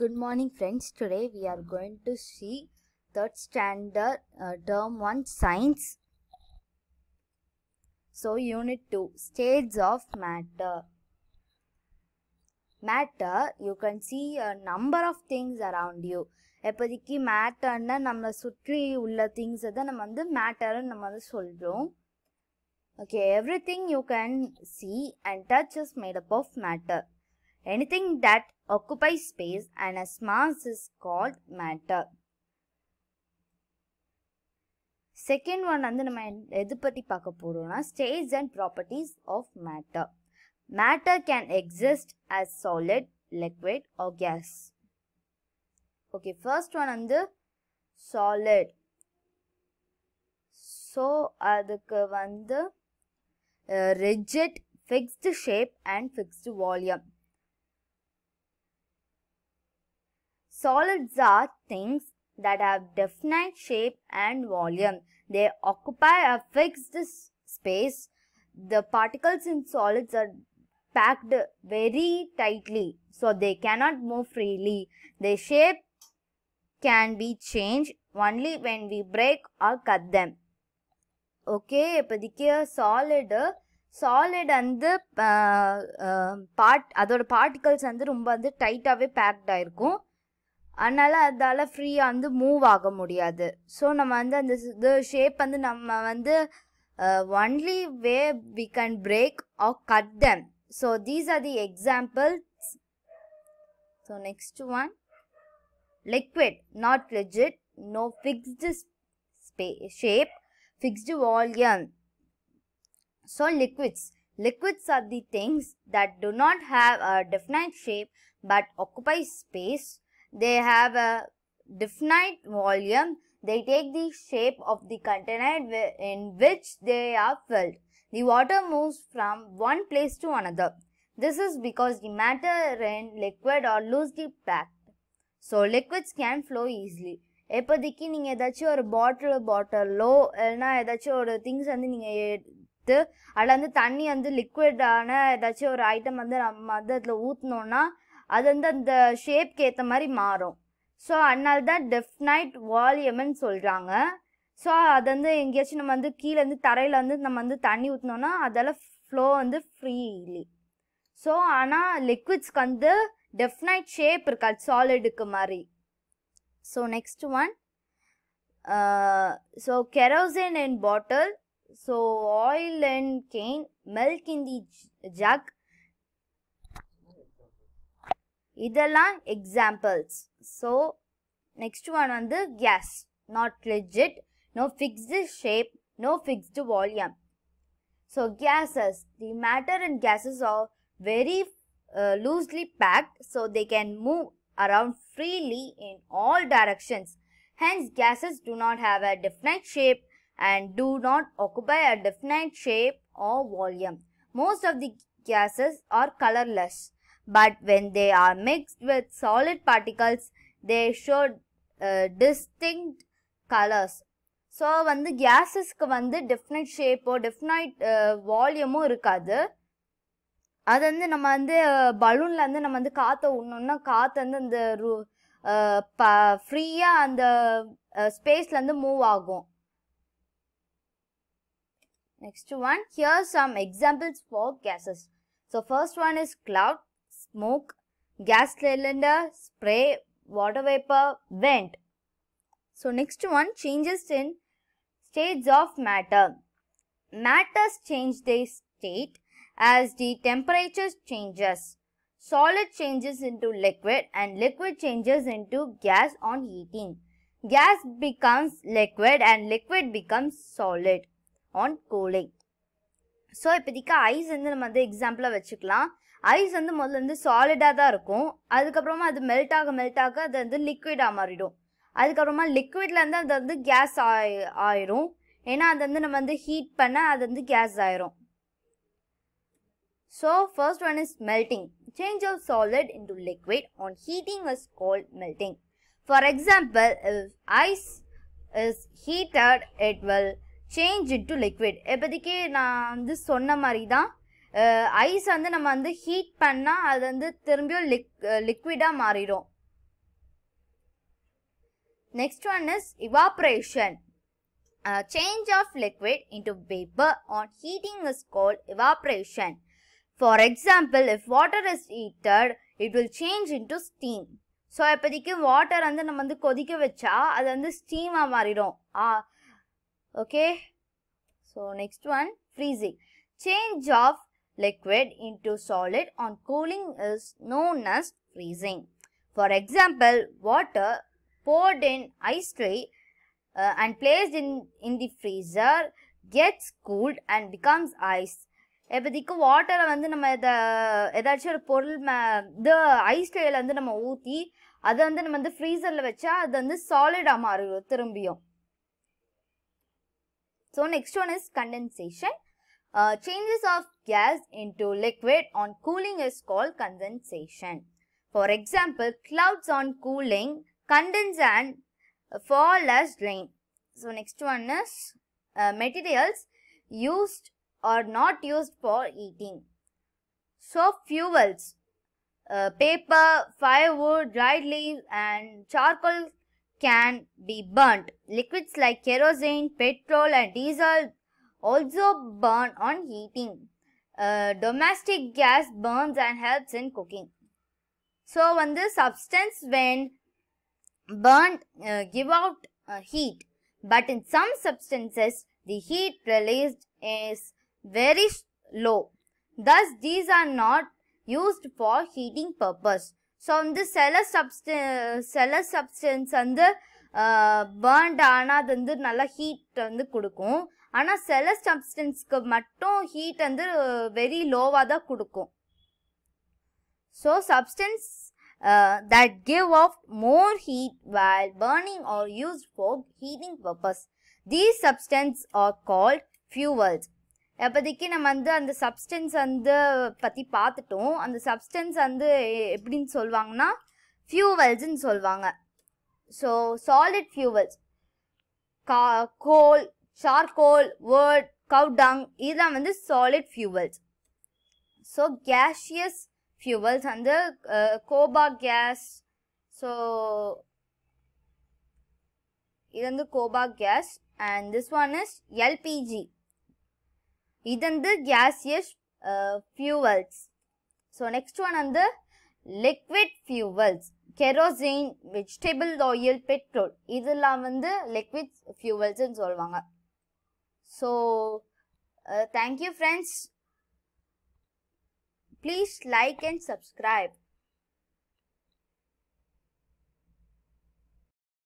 good morning friends today we are going to see third standard uh, term 1 science so unit 2 states of matter matter you can see a number of things around you eppadiki matter na namma sutri things adha namma vandu matter nu namma solrom okay everything you can see and touch is made up of matter Anything that occupies space and has mass is called matter. Second one, states and properties of matter. Matter can exist as solid, liquid or gas. Okay, first one and the solid. So, the uh, rigid, fixed shape and fixed volume. Solids are things that have definite shape and volume. They occupy a fixed space. The particles in solids are packed very tightly so they cannot move freely. Their shape can be changed only when we break or cut them. solid. இப்போதைக்கு solid solid வந்து part அதோட particles வந்து ரொம்ப வந்து டைட்டாகவே பேக்டாக இருக்கும் அதனால் அதால் ஃப்ரீயாக வந்து மூவ் ஆக முடியாது ஸோ நம்ம வந்து அந்த இது ஷேப் வந்து நம்ம வந்து only way we can break or cut them so these are the examples so next one liquid not rigid no fixed shape fixed volume so liquids liquids are the things that do not have a definite shape but occupy space they have a definite volume, they take the shape of the container in which they are filled. The water moves from one place to another. This is because the matter in liquid or loosely packed. So liquids can flow easily. எப்போதைக்கு நீங்கள் ஏதாச்சும் ஒரு பாட்டில் பாட்டிலோ இல்லைனா ஏதாச்சும் ஒரு things வந்து நீங்கள் எடுத்து அதில் வந்து தண்ணி வந்து லிக்விடான ஏதாச்சும் ஒரு ஐட்டம் வந்து நம்ம வந்து அதில் ஊற்றினோன்னா அது வந்து அந்த ஷேப்க்கு ஏற்ற மாதிரி மாறும் ஸோ அதனால தான் டெஃபினைட் வால்யூம்னு சொல்கிறாங்க ஸோ அது வந்து எங்கேயாச்சும் நம்ம வந்து கீழேருந்து தரையில் வந்து நம்ம வந்து தண்ணி ஊற்றினோன்னா அதில் ஃப்ளோ வந்து ஃப்ரீலி ஸோ ஆனால் லிக்விட்ஸ்க்கு வந்து டெஃபினைட் ஷேப் இருக்காது சாலிடுக்கு மாதிரி so next one so kerosene in bottle so oil and can milk in the jug examples. So, next one on the gas. Not liquid no fixed shape, no fixed volume. So gases, the matter in gases are very uh, loosely packed so they can move around freely in all directions. Hence gases do not have a definite shape and do not occupy a definite shape or volume. Most of the gases are colorless. but when they are mixed with solid particles, they show uh, distinct colors. So வந்து கேஸஸ்க்கு வந்து டிஃப்னட் ஷேப்போ டிஃப்னைட் வால்யூமும் இருக்காது அது வந்து நம்ம வந்து பலூனில் வந்து நம்ம வந்து காற்றை விடணும்னா காற்று வந்து அந்த ரூ ப ஃப்ரீயாக அந்த ஸ்பேஸ்லேருந்து மூவ் ஆகும் Next one, here are some examples for gases. So first one is cloud. smoke, gas cylinder, spray, water vapor, vent. So next one changes in states of matter. Matters change their state as the temperature changes. Solid changes into liquid and liquid changes into gas on heating. Gas becomes liquid and liquid becomes solid on cooling. So இப்போதைக்கு ice வந்து example வந்து எக்ஸாம்பிளாக வச்சுக்கலாம் ice வந்து முதல்ல வந்து சாலிடாக தான் இருக்கும் அதுக்கப்புறமா அது மெல்ட் ஆக மெல்ட் ஆக அது வந்து லிக்விடாக மாறிடும் அதுக்கப்புறமா லிக்விட்லேருந்து அது வந்து கேஸ் ஆய் ஆயிரும் ஏன்னா அது வந்து நம்ம வந்து ஹீட் பண்ண அது வந்து கேஸ் ஆயிரும் so first one is melting change of solid into liquid on heating is called melting for example ice is heated it will change to liquid இப்போதைக்கு நான் வந்து சொன்ன மாதிரி தான் ஐஸ் வந்து நம்ம வந்து ஹீட் பண்ணால் அது வந்து திரும்பியும் லிக் லிக்விடாக மாறிடும் next one is evaporation change of liquid into vapour on heating is called evaporation for example if water is heated it will change into steam so இப்போதைக்கு வாட்டர் வந்து நம்ம வந்து கொதிக்க வச்சா அது வந்து ஸ்டீமாக மாறிடும் ஆ okay so next one freezing change of liquid into solid on cooling is known as freezing. For example, water poured in ice tray uh, and placed in, in the freezer gets cooled and becomes ice. இப்போதைக்கு வாட்டரை வந்து நம்ம இதை ஏதாச்சும் ஒரு பொருள் மே இது ice ட்ரேயில் வந்து நம்ம ஊற்றி அதை வந்து நம்ம வந்து ஃப்ரீசரில் வச்சா அது வந்து சாலிடாக மாறிடும் திரும்பியும் so next one is condensation Uh, changes of gas into liquid on cooling is called condensation. For example, clouds on cooling condense and fall as rain. So next one is uh, materials used or not used for heating. So fuels, uh, paper, firewood, dried leaves and charcoal can be burnt. Liquids like kerosene, petrol and diesel also burn on heating. Uh, domestic gas burns and helps in cooking. So when the substance when burned uh, give out uh, heat but in some substances the heat released is very low. Thus these are not used for heating purpose. So வந்து substance, uh, substance சில substance burned burnt then the nala heat and the கொடுக்கும் ஆனால் சில சப்ஸ்டன்ஸ்க்கு மட்டும் heat வந்து very லோவாக தான் கொடுக்கும் so substances that give off more heat while burning are use for heating purpose these substances are called fuels எப்போதைக்கு நம்ம வந்து அந்த சப்ஸ்டன்ஸ் வந்து பற்றி பார்த்துட்டோம் அந்த சப்ஸ்டன்ஸ் வந்து எப்படின்னு சொல்லுவாங்கன்னா ஃபியூவல்ஸ்ன்னு சொல்லுவாங்க ஸோ சாலிட் ஃபியூவல்ஸ் கா கோல் சார்கோல் வேர்ட் கவுடங் இதெல்லாம் வந்து solid fuels so gaseous fuels வந்து கோபா கேஸ் ஸோ இது வந்து gobar gas and this one is LPG இது வந்து gaseous fuels so next one வந்து liquid fuels kerosene vegetable oil petrol இதெல்லாம் வந்து லிக்விட் ஃபியூவல்ஸ்ன்னு சொல்லுவாங்க So, uh, thank you friends. Please like and subscribe.